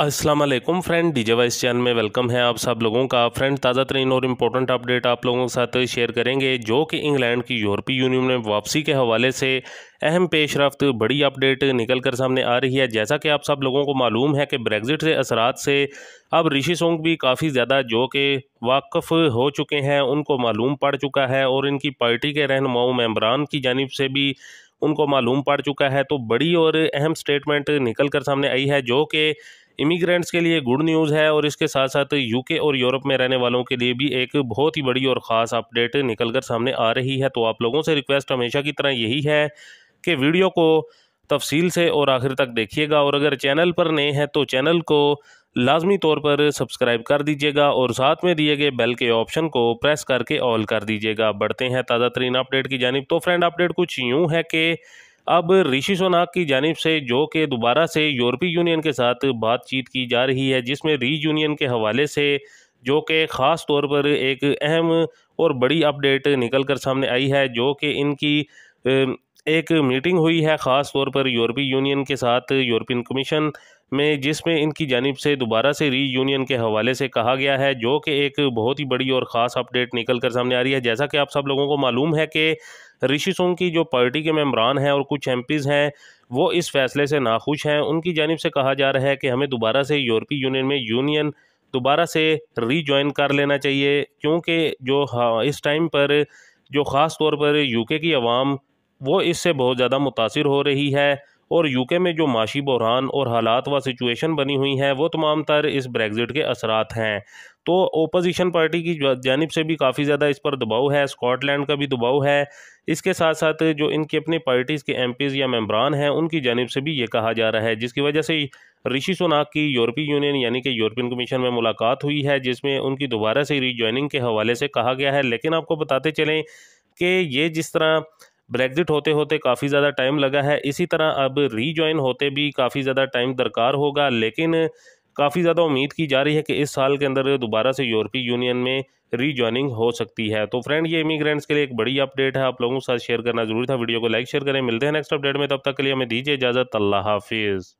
अस्सलाम वालेकुम friend DJ voice channel में वेलकम है आप सब लोगों का फ्रेंड ताज़ा तरीन और इम्पोर्टेंट अपडेट आप लोगों के साथ शेयर करेंगे जो कि इंग्लैंड की यूरोपीय यूनियन में वापसी के हवाले से अहम पेश रफ्त बड़ी अपडेट निकल कर सामने आ रही है जैसा कि आप सब लोगों को मालूम है कि ब्रेगज़िट से असरात से अब ऋषि सोंग भी काफ़ी ज़्यादा जो कि वाकफ़ हो चुके हैं उनको मालूम पड़ चुका है और इनकी पार्टी के रहनुमाओं मेम्बरान की जानब से भी उनको मालूम पड़ चुका है तो बड़ी और अहम स्टेटमेंट निकल कर सामने आई है जो कि इमिग्रेंट्स के लिए गुड न्यूज़ है और इसके साथ साथ यूके और यूरोप में रहने वालों के लिए भी एक बहुत ही बड़ी और ख़ास अपडेट निकल कर सामने आ रही है तो आप लोगों से रिक्वेस्ट हमेशा की तरह यही है कि वीडियो को तफसील से और आखिर तक देखिएगा और अगर चैनल पर नए हैं तो चैनल को लाजमी तौर पर सब्सक्राइब कर दीजिएगा और साथ में दिए गए बेल के ऑप्शन को प्रेस करके ऑल कर दीजिएगा बढ़ते हैं ताज़ा तरीन अपडेट की जानब तो फ्रेंड अपडेट कुछ यूँ है कि अब ऋषि सोनाक की जानब से जो कि दोबारा से यूरोपीय यूनियन के साथ बातचीत की जा रही है जिसमें री यूनियन के हवाले से जो कि ख़ास तौर पर एक अहम और बड़ी अपडेट निकल कर सामने आई है जो कि इनकी एक मीटिंग हुई है ख़ास तौर पर यूरोपीय यूनियन के साथ यूरोपियन कमीशन में जिसमें इनकी जानब से दोबारा से री यूनियन के हवाले से कहा गया है जो कि एक बहुत ही बड़ी और ख़ास अपडेट निकल कर सामने आ रही है जैसा कि आप सब लोगों को मालूम है कि ऋषि सोंग की जो पार्टी के मम्बरान हैं और कुछ एम हैं वो इस फैसले से नाखुश हैं उनकी जानब से कहा जा रहा है कि हमें दोबारा से यूरोपीय यूनियन में यूनियन दोबारा से रीजॉइन कर लेना चाहिए क्योंकि जो इस टाइम पर जो ख़ास तौर पर यूके की आवाम वो इससे बहुत ज़्यादा मुतासर हो रही है और यूके में जो माशी बहरान और हालात व सिचुएशन बनी हुई हैं वो तमाम तर इस ब्रेगज़िट के असरात हैं तो ओपोजिशन पार्टी की जानब से भी काफ़ी ज़्यादा इस पर दबाव है स्कॉटलैंड का भी दबाव है इसके साथ साथ जो इनकी अपनी पार्टीज़ के एम या मम्बरान हैं उनकी जानब से भी ये कहा जा रहा है जिसकी वजह से ऋषि सुनाक की यूरोपीय यूनियन यानी कि यूरोपियन कमीशन में मुलाकात हुई है जिसमें उनकी दोबारा से रीजॉइनिंग के हवाले से कहा गया है लेकिन आपको बताते चलें कि ये जिस तरह ब्रेग्ज़िट होते होते काफ़ी ज़्यादा टाइम लगा है इसी तरह अब रीजॉइन होते भी काफ़ी ज़्यादा टाइम दरकार होगा लेकिन काफ़ी ज़्यादा उम्मीद की जा रही है कि इस साल के अंदर दोबारा से यूरोपीय यूनियन में रीजॉइनिंग हो सकती है तो फ्रेंड ये इमिग्रेंट्स के लिए एक बड़ी अपडेट है आप लोगों के साथ शेयर करना जरूरी था वीडियो को लाइक शेयर करें मिलते हैं नेक्स्ट अपडेट में तब तक के लिए हमें दीजिए इजाज़त अल्लाह हाफिज़